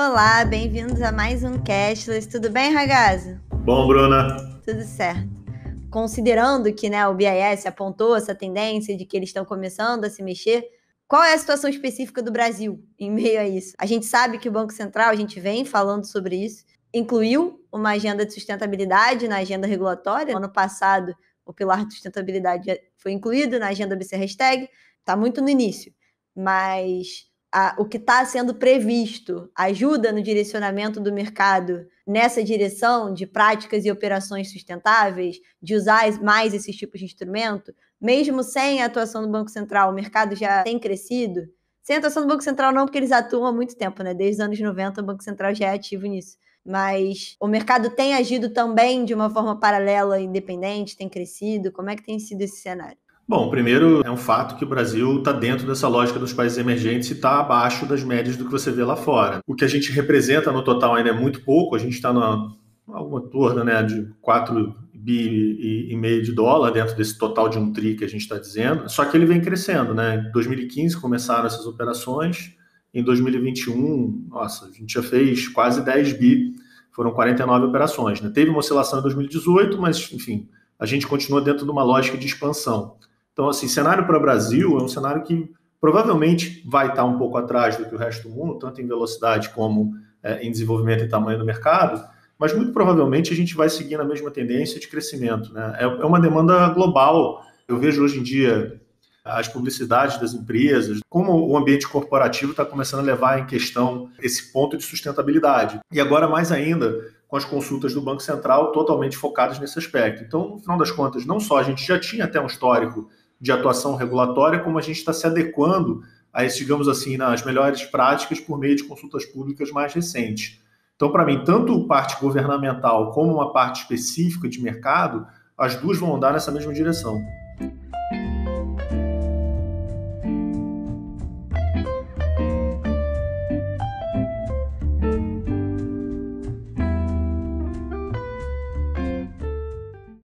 Olá, bem-vindos a mais um Cashless. Tudo bem, Ragazzo? Bom, Bruna. Tudo certo. Considerando que né, o BIS apontou essa tendência de que eles estão começando a se mexer, qual é a situação específica do Brasil em meio a isso? A gente sabe que o Banco Central, a gente vem falando sobre isso, incluiu uma agenda de sustentabilidade na agenda regulatória. No ano passado, o pilar de sustentabilidade foi incluído na agenda BC Hashtag, está muito no início. Mas a, o que está sendo previsto ajuda no direcionamento do mercado nessa direção de práticas e operações sustentáveis, de usar mais esses tipos de instrumento, mesmo sem a atuação do Banco Central, o mercado já tem crescido? Sem a atuação do Banco Central, não, porque eles atuam há muito tempo, né? Desde os anos 90, o Banco Central já é ativo nisso. Mas o mercado tem agido também de uma forma paralela, independente, tem crescido? Como é que tem sido esse cenário? Bom, primeiro é um fato que o Brasil está dentro dessa lógica dos países emergentes e está abaixo das médias do que você vê lá fora. O que a gente representa no total ainda é muito pouco, a gente está na alguma torna né, de 4 bi e meio de dólar dentro desse total de um tri que a gente está dizendo, só que ele vem crescendo, né? Em 2015 começaram essas operações, em 2021, nossa, a gente já fez quase 10 bi, foram 49 operações, né? Teve uma oscilação em 2018, mas enfim, a gente continua dentro de uma lógica de expansão. Então, assim, cenário para o Brasil é um cenário que provavelmente vai estar um pouco atrás do que o resto do mundo, tanto em velocidade como é, em desenvolvimento e tamanho do mercado, mas muito provavelmente a gente vai seguir na mesma tendência de crescimento. Né? É, é uma demanda global. Eu vejo hoje em dia as publicidades das empresas, como o ambiente corporativo está começando a levar em questão esse ponto de sustentabilidade. E agora, mais ainda, com as consultas do Banco Central totalmente focadas nesse aspecto. Então, no final das contas, não só a gente já tinha até um histórico de atuação regulatória, como a gente está se adequando a esse, digamos assim, nas né, melhores práticas por meio de consultas públicas mais recentes. Então, para mim, tanto parte governamental como uma parte específica de mercado, as duas vão andar nessa mesma direção.